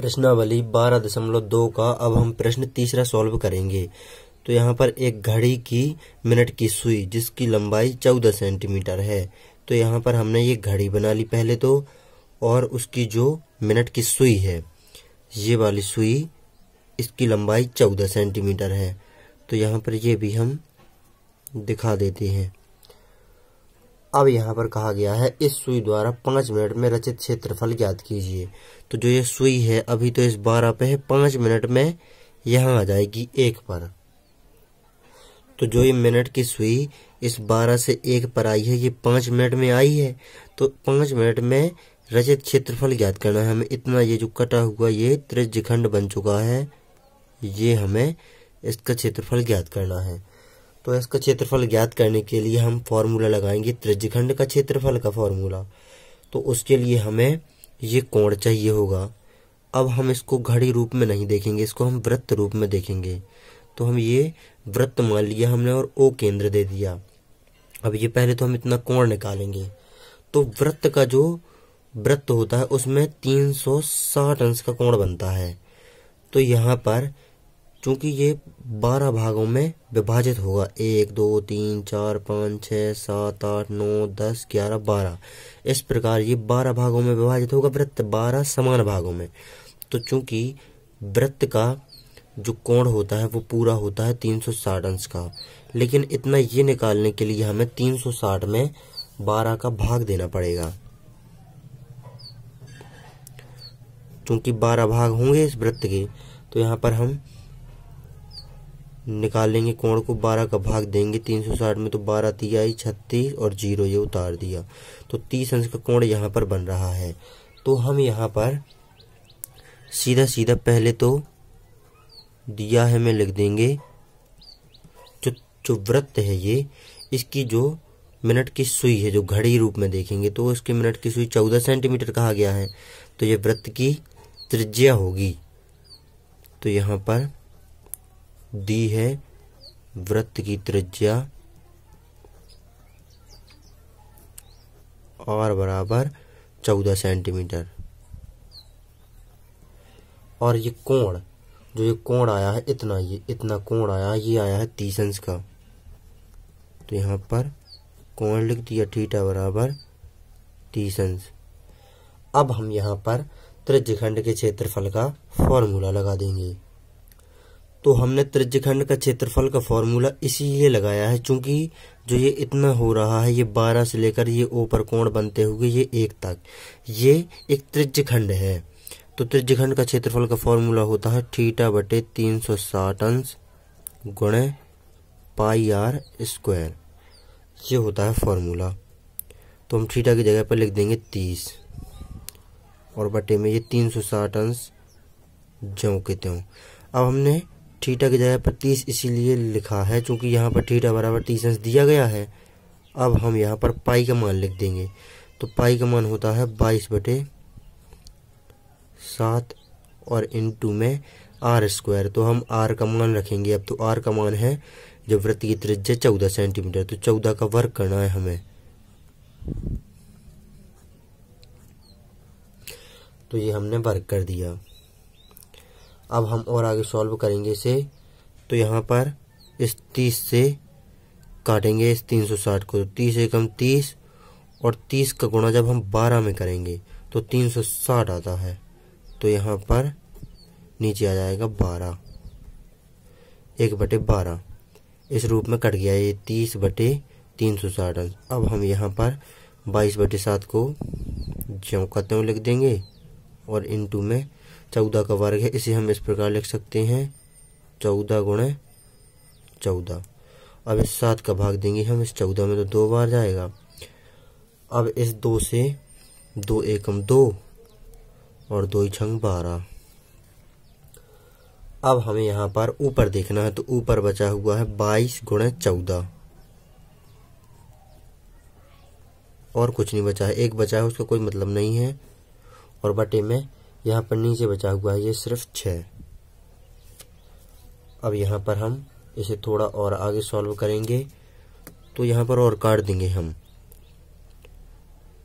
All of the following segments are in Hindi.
प्रश्नावली बारह दशमलव दो का अब हम प्रश्न तीसरा सॉल्व करेंगे तो यहाँ पर एक घड़ी की मिनट की सुई जिसकी लंबाई चौदह सेंटीमीटर है तो यहाँ पर हमने ये घड़ी बना ली पहले तो और उसकी जो मिनट की सुई है ये वाली सुई इसकी लंबाई चौदह सेंटीमीटर है तो यहाँ पर ये भी हम दिखा देते हैं अब यहाँ पर कहा गया है इस सुई द्वारा पांच मिनट में रचित क्षेत्रफल ज्ञात कीजिए तो जो ये सुई है अभी तो इस बारह पे है पांच मिनट में यहाँ आ जाएगी एक पर तो जो ये मिनट की सुई इस बारह से एक पर आई है ये पांच मिनट में आई है तो पांच मिनट में रचित क्षेत्रफल ज्ञात करना है हमें इतना ये जो कटा हुआ ये खंड बन चुका है ये हमें इसका क्षेत्रफल ज्ञात करना है तो इसका क्षेत्रफल ज्ञात करने के लिए हम फॉर्मूला लगाएंगे त्रिज्यखंड का क्षेत्रफल का फॉर्मूला तो उसके लिए हमें ये कोण चाहिए होगा अब हम इसको घड़ी रूप में नहीं देखेंगे इसको हम वृत्त रूप में देखेंगे तो हम ये वृत्त मान लिया हमने और ओ केंद्र दे दिया अब ये पहले तो हम इतना कोण निकालेंगे तो वृत्त का जो वृत्त होता है उसमें 360 अंश का कोण बनता है तो यहाँ पर क्योंकि ये बारह भागों में विभाजित होगा एक दो तीन चार पाँच छ सात आठ नौ दस ग्यारह बारह इस प्रकार ये बारह भागों में विभाजित होगा वृत्त बारह समान भागों में तो चूंकि वृत्त का जो कोण होता है वो पूरा होता है तीन सौ साठ अंश का लेकिन इतना ये निकालने के लिए हमें तीन सौ साठ में बारह का भाग देना पड़ेगा क्योंकि बारह भाग होंगे इस वृत्त के तो यहाँ पर हम निकालेंगे कोण को बारह का भाग देंगे तीन सौ साठ में तो बारह तिहाई आई छत्तीस और जीरो ये उतार दिया तो तीस अंश का कोण यहाँ पर बन रहा है तो हम यहाँ पर सीधा सीधा पहले तो दिया है में लिख देंगे जो जो वृत्त है ये इसकी जो मिनट की सुई है जो घड़ी रूप में देखेंगे तो उसकी मिनट की सुई चौदह सेंटीमीटर कहा गया है तो ये वृत्त की त्रिज्या होगी तो यहाँ पर दी है वृत्त की त्रिज्या और बराबर चौदह सेंटीमीटर और ये कोण जो ये कोण आया है इतना ये इतना कोण आया ये आया है तीस अंश का तो यहाँ पर कोण लिख दिया ठीठा बराबर तीस अंश अब हम यहाँ पर त्रिज्यखंड के क्षेत्रफल का फॉर्मूला लगा देंगे तो हमने त्रिज्यखंड का क्षेत्रफल का फॉर्मूला इसीलिए लगाया है क्योंकि जो ये इतना हो रहा है ये बारह से लेकर ये ऊपर कोण बनते हुए ये एक तक ये एक त्रिज्यखंड है तो त्रिज्यखंड का क्षेत्रफल का फॉर्मूला होता है ठीटा बटे तीन सौ साठ अंश गुणे पाई आर स्क्वायर ये होता है फॉर्मूला तो हम ठीटा की जगह पर लिख देंगे तीस और बटे में ये तीन सौ साठ अंश ज्यों के त्यों अब हमने थीटा की जगह पर तीस इसीलिए लिखा है क्योंकि यहाँ पर थीटा बराबर तीस अंश दिया गया है अब हम यहाँ पर पाई का मान लिख देंगे तो पाई का मान होता है बाईस बटे सात और इन टू में आर स्क्वायर तो हम आर का मान रखेंगे अब तो आर का मान है जब वृत्त की त्रिज्या चौदह सेंटीमीटर तो चौदह का वर्क करना है हमें तो ये हमने वर्क कर दिया अब हम और आगे सॉल्व करेंगे इसे तो यहाँ पर इस तीस से काटेंगे इस तीन सौ साठ को तो तीस एकम तीस और तीस का गुणा जब हम बारह में करेंगे तो तीन सौ साठ आता है तो यहाँ पर नीचे आ जाएगा बारह एक बटे बारह इस रूप में कट गया ये तीस बटे तीन सौ साठ अब हम यहाँ पर बाईस बटे सात को ज्यों का त्यों लिख देंगे और इन टू में चौदह का वर्ग है इसे हम इस प्रकार लिख सकते हैं चौदह गुणे चौदह अब इस सात का भाग देंगे हम इस चौदह में तो दो बार जाएगा अब इस दो से दो एकम दो और दो छंग बारह अब हमें यहाँ पर ऊपर देखना है तो ऊपर बचा हुआ है बाईस गुणे चौदह और कुछ नहीं बचा है एक बचा है उसका कोई मतलब नहीं है और बटे में यहाँ पर नीचे बचा हुआ है ये सिर्फ छ अब यहाँ पर हम इसे थोड़ा और आगे सॉल्व करेंगे तो यहाँ पर और काट देंगे हम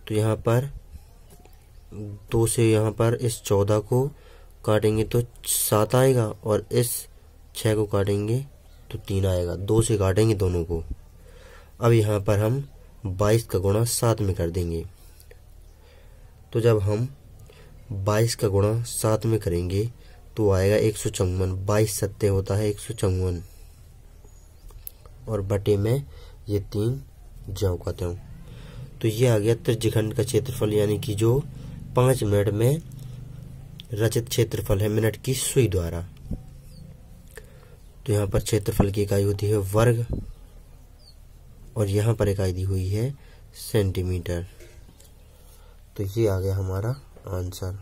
तो यहाँ पर दो से यहाँ पर इस चौदह को काटेंगे तो सात आएगा और इस छः को काटेंगे तो तीन आएगा दो से काटेंगे दोनों को अब यहाँ पर हम बाईस का गुणा सात में कर देंगे तो जब हम बाईस का गुणा सात में करेंगे तो आएगा एक सौ चौवन बाईस सत्य होता है एक सौ चौवन और बटे में ये तीन जौकाते हूँ तो ये आ गया त्रिज्यखंड का क्षेत्रफल यानी कि जो पांच मिनट में रचित क्षेत्रफल है मिनट की सुई द्वारा तो यहाँ पर क्षेत्रफल की इकाई होती है वर्ग और यहाँ पर इकाई दी हुई है सेंटीमीटर तो ये आ गया हमारा answer